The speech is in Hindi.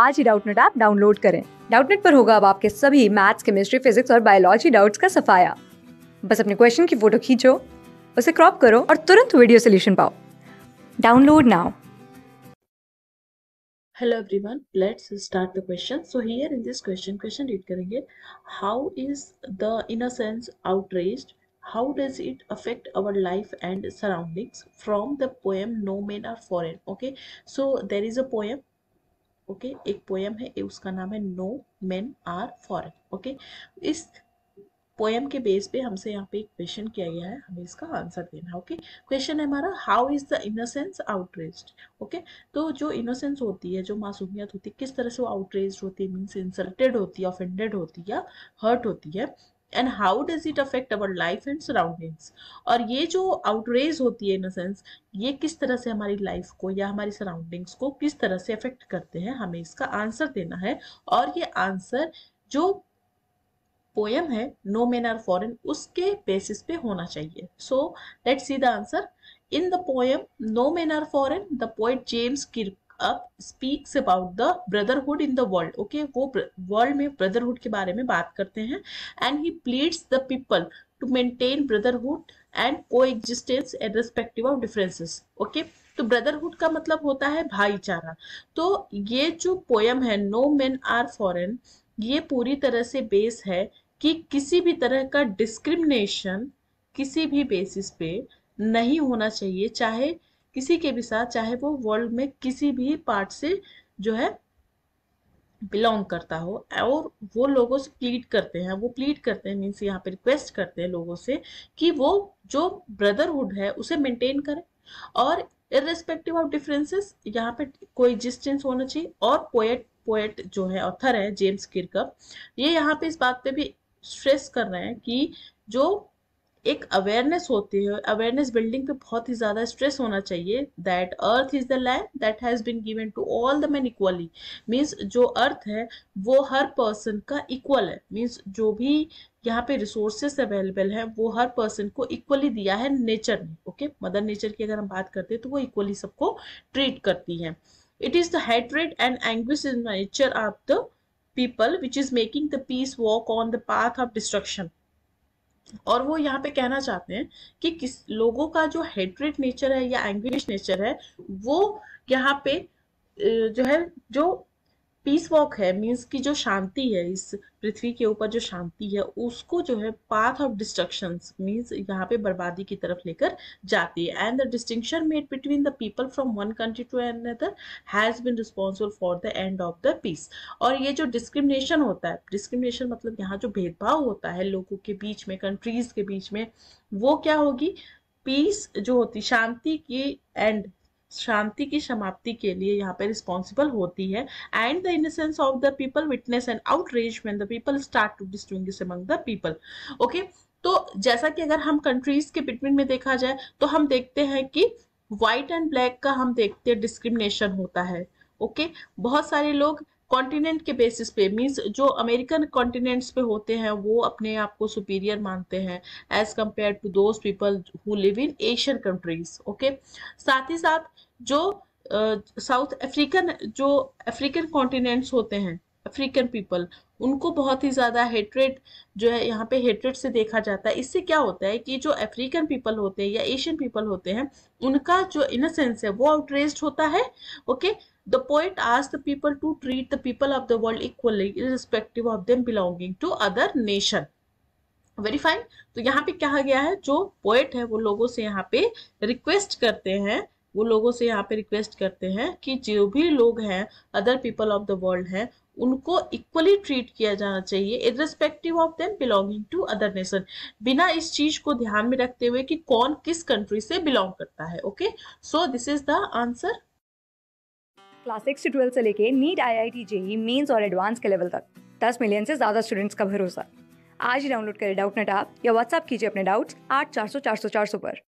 आज ही डाउटनेट ऐप डाउनलोड करें डाउटनेट पर होगा अब आपके सभी मैथ्स केमिस्ट्री फिजिक्स और बायोलॉजी डाउट्स का सफाया बस अपने क्वेश्चन की फोटो खींचो उसे क्रॉप करो और तुरंत वीडियो सोल्यूशन पाओ download now hello everyone let's start the question so here in this question question read karenge how is the innocence outraged how does it affect our life and surroundings from the poem no men are foreign okay so there is a poem okay okay? एक पोयम है उसका नाम है no man are foreign okay इस पोयम के बेस पे हमसे यहाँ पे एक क्वेश्चन किया गया है हमें इसका आंसर देना है ओके क्वेश्चन है हमारा how is the innocence outrage okay तो जो इनोसेंस होती है जो मासूमियत होती है किस तरह से वो आउटरेज होती है मीन्स इंसल्टेड होती है ऑफेंडेड होती है हर्ट होती है and how does it affect our life and surroundings और ये जो आउटरेज होती है इन सेंस ये किस तरह से हमारी लाइफ को या हमारी सराउंडिंग्स को किस तरह से अफेक्ट करते हैं हमें इसका आंसर देना है और ये आंसर जो पोएम है नो मैन आर फॉरन उसके बेसिस पे होना चाहिए so let see the answer in the poem no man are foreign the poet James Kirkup speaks about the brotherhood in the world okay वो वर्ल्ड में ब्रदरहुड के बारे में बात करते हैं and he pleads the people to maintain brotherhood and coexistence and respective of differences okay तो ब्रदरहुड का मतलब होता है भाईचारा तो ये जो पोयम है नो मैन आर फॉरन ये पूरी तरह से बेस है कि किसी भी तरह का डिस्क्रिमिनेशन किसी भी बेसिस पे नहीं होना चाहिए चाहे किसी के भी साथ चाहे वो वर्ल्ड में किसी भी पार्ट से जो है बिलोंग करता हो और वो लोगों से प्लीट करते हैं वो प्लीट करते हैं मीन्स यहाँ पे रिक्वेस्ट करते हैं लोगों से कि वो जो ब्रदरहुड है उसे मेंटेन करें और इरेस्पेक्टिव ऑफ डिफरेंसेस यहाँ पे कोई एग्जिस्टेंस होना चाहिए और पोएट पोएट जो है ऑथर है जेम्स किरकप ये यहाँ पे इस बात पे भी स्ट्रेस कर रहे हैं कि जो एक अवेयरनेस होती है अवेयरनेस बिल्डिंग पे बहुत ही ज़्यादा स्ट्रेस होना चाहिए that earth is the land that has been given to all the man equally means जो अर्थ है वो हर पर्सन का इक्वल है मीन्स जो भी यहाँ पे रिसोर्सेस अवेलेबल है वो हर पर्सन को इक्वली दिया है नेचर ने ओके मदर नेचर की अगर हम बात करते हैं तो वो इक्वली सबको ट्रीट करती है it is the hatred and anguish nature of the people which is making the peace walk on the path of destruction और वो यहाँ पे कहना चाहते हैं कि किस लोगों का जो हेट्रेड नेचर है या एंग्विश नेचर है वो यहाँ पे जो है जो पीस वॉक है मीन्स की जो शांति है इस पृथ्वी के ऊपर जो शांति है उसको जो है पाथ ऑफ डिस्ट्रक्शन मीन्स यहाँ पे बर्बादी की तरफ लेकर जाती है and the distinction made between the people from one country to another has been responsible for the end of the peace और ये जो डिस्क्रिमिनेशन होता है डिस्क्रिमिनेशन मतलब यहाँ जो भेदभाव होता है लोगों के बीच में कंट्रीज के बीच में वो क्या होगी पीस जो होती शांति की एंड शांति की समाप्ति के लिए यहाँ पे रिस्पॉन्सिबल होती है and the incense of the people witness and outreach when the people start to distinguish among the people okay तो जैसा कि अगर हम कंट्रीज के बिटवीन में देखा जाए तो हम देखते हैं कि व्हाइट एंड ब्लैक का हम देखते हैं डिस्क्रिमिनेशन होता है ओके okay? बहुत सारे लोग कॉन्टिनेंट के बेसिस पे मीन्स जो अमेरिकन कॉन्टिनेंट्स पे होते हैं वो अपने आप को सुपीरियर मानते हैं as compared to those people who live in Asian countries okay साथ ही साथ जो साउथ अफ्रीकन जो अफ्रीकन कॉन्टिनेंट्स होते हैं अफ्रीकन पीपल उनको बहुत ही ज़्यादा हेट्रेड जो है यहाँ पे हेट्रेड से देखा जाता है इससे क्या होता है कि जो अफ्रीकन पीपल होते हैं या एशियन पीपल होते हैं उनका जो इनोसेंस है वो आउटरेज होता है ओके द पॉइंट आज the people to treat the people of the world equally respective of them belonging to other nation very fine तो यहाँ पे कहा गया है जो पोएट है वो लोगों से यहाँ पे रिक्वेस्ट करते हैं वो लोगों से यहाँ पे रिक्वेस्ट करते हैं कि जो भी लोग हैं other people of the world हैं उनको इक्वली ट्रीट किया जाना चाहिए irrespective of them belonging to other nation बिना इस चीज को ध्यान में रखते हुए कि कौन किस कंट्री से बिलोंग करता है okay so this is the answer class six से ट्वेल्थ से लेके NEET I I T JEE Mains और एडवांस के लेवल तक दस मिलियन से ज्यादा स्टूडेंट्स का भरोसा आज ही डाउनलोड करें डाउट नेट आप या व्हाट्सअप कीजिए अपने डाउट्स आठ चार सौ चार सौ चार सौ पर